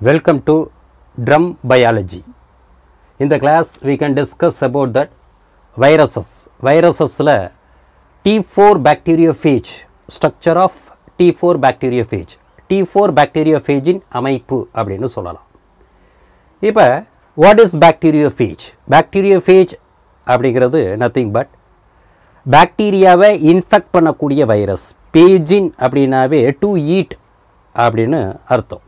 Welcome to drum biology. In the class we can discuss about that viruses. Virusesல T4 bacteriophage structure of T4 bacteriophage. T4 bacteriophage இன் அமைப்பு அப்படின்னு சொல்லலாம். இப்போ what is bacteriophage bacteriophage அப்படிங்கிறது nothing but பாக்டீரியாவை infect பண்ணக்கூடிய virus பேஜின் அப்படின்னாவே to eat அப்படின்னு அர்த்தம்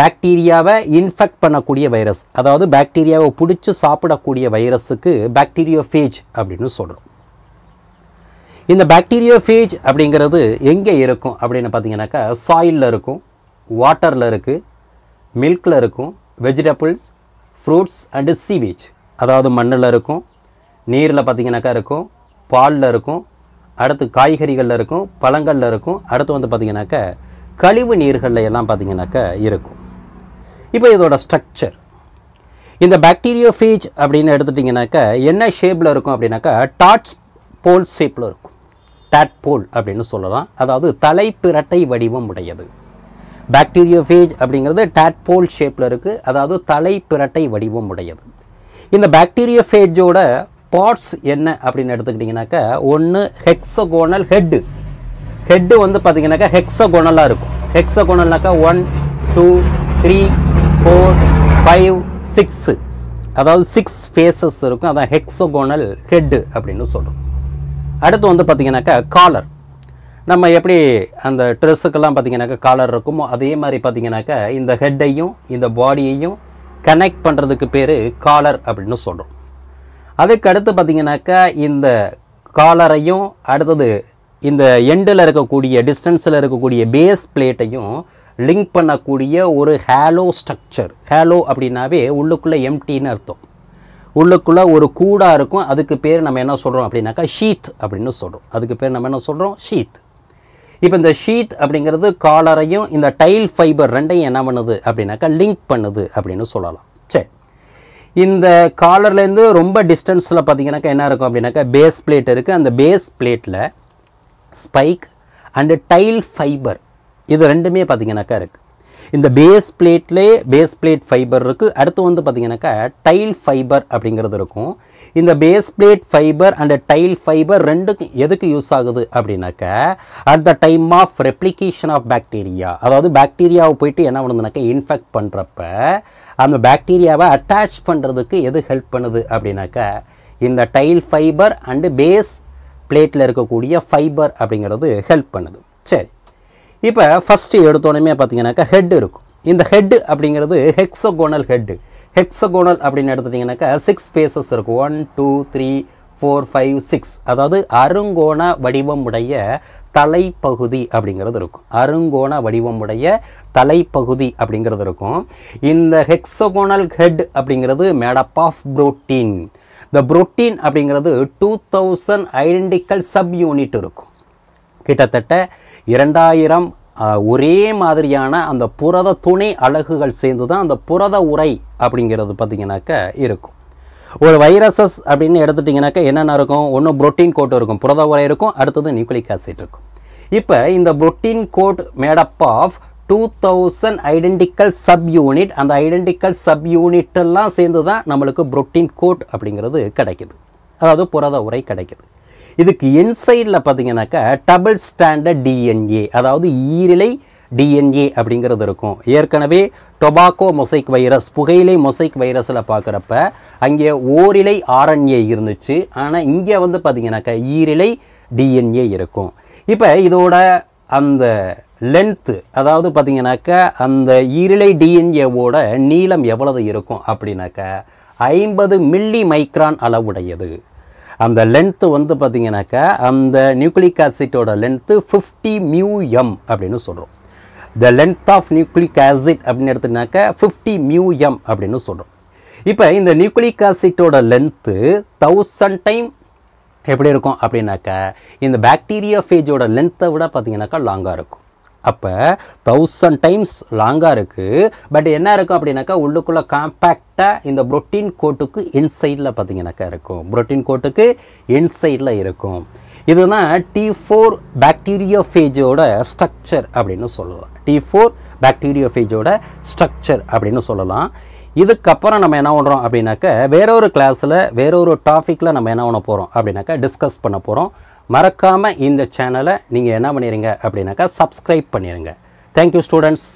பாக்டீரியாவை இன்ஃபெக்ட் பண்ணக்கூடிய வைரஸ் அதாவது பாக்டீரியாவை பிடிச்சி சாப்பிடக்கூடிய வைரஸுக்கு பாக்டீரியோஃபேஜ் அப்படின்னு சொல்கிறோம் இந்த பாக்டீரியோஃபேஜ் அப்படிங்கிறது எங்கே இருக்கும் அப்படின்னு பார்த்தீங்கன்னாக்கா சாயிலில் இருக்கும் வாட்டரில் இருக்குது மில்கில் இருக்கும் வெஜிடபிள்ஸ் ஃப்ரூட்ஸ் அண்டு சீவேஜ் அதாவது மண்ணில் இருக்கும் நீரில் பார்த்திங்கனாக்கா இருக்கும் பாலில் இருக்கும் அடுத்து காய்கறிகளில் இருக்கும் பழங்களில் இருக்கும் அடுத்து வந்து பார்த்திங்கனாக்க கழிவு நீர்களில் எல்லாம் பார்த்திங்கனாக்க இருக்கும் இப்போ இதோட ஸ்ட்ரக்சர் இந்த பாக்டீரியோ ஃபேஜ் அப்படின்னு எடுத்துட்டிங்கனாக்கா என்ன ஷேப்பில் இருக்கும் அப்படின்னாக்கா டாட்ஸ் போல் ஷேப்பில் இருக்கும் டாட் போல் அப்படின்னு சொல்லலாம் அதாவது தலைப்பிரட்டை வடிவம் உடையது பாக்டீரியோஃபேஜ் அப்படிங்கிறது டேட்போல் ஷேப்பில் இருக்குது அதாவது தலை பிரட்டை வடிவம் உடையது இந்த பாக்டீரியோஃபேஜோட பார்ட்ஸ் என்ன அப்படின்னு எடுத்துக்கிட்டிங்கனாக்கா ஒன்று ஹெக்ஸகோனல் ஹெட்டு ஹெட்டு வந்து பார்த்திங்கனாக்கா ஹெக்ஸகோனலாக இருக்கும் ஹெக்ஸகோனல்னாக்கா one two three four five six அதாவது சிக்ஸ் ஃபேஸஸ் இருக்கும் அதான் ஹெக்ஸகோனல் ஹெட்டு அப்படின்னு சொல்கிறோம் அடுத்து வந்து பார்த்திங்கனாக்கா காலர் நம்ம எப்படி அந்த ட்ரெஸ்ஸுக்கெல்லாம் பார்த்திங்கனாக்கா காலர் இருக்குமோ அதே மாதிரி பார்த்திங்கனாக்கா இந்த ஹெட்டையும் இந்த பாடியையும் கனெக்ட் பண்ணுறதுக்கு பேர் காலர் அப்படின்னு சொல்கிறோம் அதுக்கு அடுத்து பார்த்திங்கனாக்கா இந்த காலரையும் அடுத்தது இந்த எண்டில் இருக்கக்கூடிய டிஸ்டன்ஸில் இருக்கக்கூடிய பேஸ் பிளேட்டையும் லிங்க் பண்ணக்கூடிய ஒரு ஹேலோ ஸ்ட்ரக்சர் ஹேலோ அப்படின்னாவே உள்ளுக்குள்ளே எம்டின்னு அர்த்தம் உள்ளுக்குள்ளே ஒரு கூடாக இருக்கும் அதுக்கு பேர் நம்ம என்ன சொல்கிறோம் அப்படின்னாக்கா ஷீத் அப்படின்னு சொல்கிறோம் அதுக்கு பேர் நம்ம என்ன சொல்கிறோம் ஷீத் இப்போ இந்த ஷீட் அப்படிங்கிறது காலரையும் இந்த டைல் ஃபைபர் ரெண்டையும் என்ன பண்ணுது அப்படின்னாக்கா லிங்க் பண்ணுது அப்படின்னு சொல்லலாம் சரி இந்த காலர்லேருந்து ரொம்ப டிஸ்டன்ஸில் பார்த்தீங்கன்னாக்கா என்ன இருக்கும் அப்படின்னாக்கா பேஸ் பிளேட் இருக்குது அந்த பேஸ் பிளேட்டில் ஸ்பைக் அண்டு டைல் ஃபைபர் இது ரெண்டுமே பார்த்தீங்கனாக்கா இருக்குது இந்த பேஸ் பிளேட்லேயே பேஸ் பிளேட் ஃபைபர் இருக்குது அடுத்து வந்து பார்த்திங்கனாக்கா டைல் ஃபைபர் அப்படிங்கிறது இருக்கும் இந்த base plate fiber and tail fiber ரெண்டுக்கு எதுக்கு யூஸ் ஆகுது அப்படின்னாக்க at the time of replication of bacteria அதாவது பாக்டீரியாவை போயிட்டு என்ன பண்ணுதுனாக்க இன்ஃபெக்ட் பண்ணுறப்ப அந்த பாக்டீரியாவை அட்டாச் பண்ணுறதுக்கு எது ஹெல்ப் பண்ணுது அப்படின்னாக்க இந்த டைல் ஃபைபர் அண்டு பேஸ் பிளேட்டில் இருக்கக்கூடிய ஃபைபர் அப்படிங்கிறது ஹெல்ப் பண்ணுது சரி இப்போ ஃபஸ்ட்டு எடுத்தோடனே பார்த்தீங்கன்னாக்கா ஹெட் இருக்கும் இந்த ஹெட்டு அப்படிங்கிறது ஹெக்ஸோகோனல் ஹெட்டு ஹெக்ஸகோனல் அப்படின்னு எடுத்துட்டிங்கனாக்கா சிக்ஸ் பேசஸ் இருக்குது one two three four five six அதாவது அருங்கோண வடிவமுடைய தலைப்பகுதி அப்படிங்கிறது இருக்கும் அருங்கோண வடிவமுடைய தலைப்பகுதி அப்படிங்கிறது இருக்கும் இந்த ஹெக்ஸகோனல் ஹெட் அப்படிங்கிறது மேடப் ஆஃப் புரோட்டீன் இந்த புரோட்டீன் அப்படிங்கிறது two thousand identical subunit இருக்கும் கிட்டத்தட்ட இரண்டாயிரம் ஒரே மாதிரியான அந்த புரத துணை அழகுகள் சேர்ந்து தான் அந்த புரத உரை அப்படிங்கிறது பார்த்திங்கனாக்க இருக்கும் ஒரு வைரஸஸ் அப்படின்னு எடுத்துட்டிங்கனாக்கா என்னென்ன இருக்கும் ஒன்று புரோட்டீன் கோட் இருக்கும் புரத உரை இருக்கும் அடுத்தது நியூக்ளிக் ஆசிட் இருக்கும் இப்போ இந்த protein coat made up of two thousand identical subunit அந்த ஐடென்டிக்கல் சப் யூனிட்டெல்லாம் சேர்ந்து தான் நம்மளுக்கு புரோட்டீன் கோட் அப்படிங்கிறது கிடைக்குது அதாவது புரத உரை கிடைக்குது இதுக்கு இன்சைடில் பார்த்தீங்கன்னாக்கா டபுள் ஸ்டாண்டர்ட் டிஎன்ஏ அதாவது ஈரிலை டிஎன்ஏ அப்படிங்கிறது இருக்கும் ஏற்கனவே டொபாக்கோ மொசைக் வைரஸ் புகையிலை மொசைக் வைரஸில் பார்க்குறப்ப அங்கே ஓரிலை ஆர்என்ஏ இருந்துச்சு ஆனால் இங்கே வந்து பார்த்திங்கனாக்கா ஈரிலை டிஎன்ஏ இருக்கும் இப்போ இதோட அந்த லென்த்து அதாவது பார்த்திங்கனாக்கா அந்த ஈரிலை டிஎன்ஏவோட நீளம் எவ்வளவு இருக்கும் அப்படின்னாக்கா ஐம்பது மில்லி மைக்ரான் அளவுடையது அந்த லென்த்து வந்து பார்த்திங்கனாக்கா அந்த நியூக்ளிக் ஆசிட்டோட லென்த்து ஃபிஃப்டி மியூ எம் அப்படின்னு சொல்கிறோம் the length of nucleic acid அப்படின்னு எடுத்துனாக்கா ஃபிஃப்டி மியூ எம் அப்படின்னு சொல்கிறோம் இப்போ இந்த நியூக்ளிக் ஆசிட்டோட லென்த்து தௌசண்ட் டைம் எப்படி இருக்கும் அப்படின்னாக்கா இந்த பேக்டீரியா ஃபேஜோட லென்த்தை விட பார்த்தீங்கன்னாக்கா லாங்காக இருக்கும் அப்போ தௌசண்ட் டைம்ஸ் லாங்காக இருக்குது பட் என்ன இருக்கும் அப்படின்னாக்கா உள்ளுக்குள்ளே காம்பேக்டாக இந்த ப்ரோட்டீன் கோட்டுக்கு இன்சைடில் பார்த்தீங்கன்னாக்கா இருக்கும் ப்ரோட்டீன் கோட்டுக்கு இன்சைடில் இருக்கும் இதுதான் டி ஃபோர் பாக்டீரியா ஃபேஜோட ஸ்ட்ரக்சர் அப்படின்னு சொல்லலாம் டி ஃபோர் பாக்டீரியா ஃபேஜோட ஸ்ட்ரக்சர் அப்படின்னு சொல்லலாம் இதுக்கப்புறம் நம்ம என்ன பண்ணுறோம் அப்படின்னாக்க வேறொரு கிளாஸில் வேறொரு டாப்பிக்கில் நம்ம என்ன பண்ண போகிறோம் அப்படின்னாக்கா டிஸ்கஸ் பண்ண போகிறோம் மறக்காமல் இந்த சேனலை நீங்கள் என்ன பண்ணிடுங்க அப்படின்னாக்கா சப்ஸ்கிரைப் பண்ணிடுங்க தேங்க்யூ ஸ்டூடெண்ட்ஸ்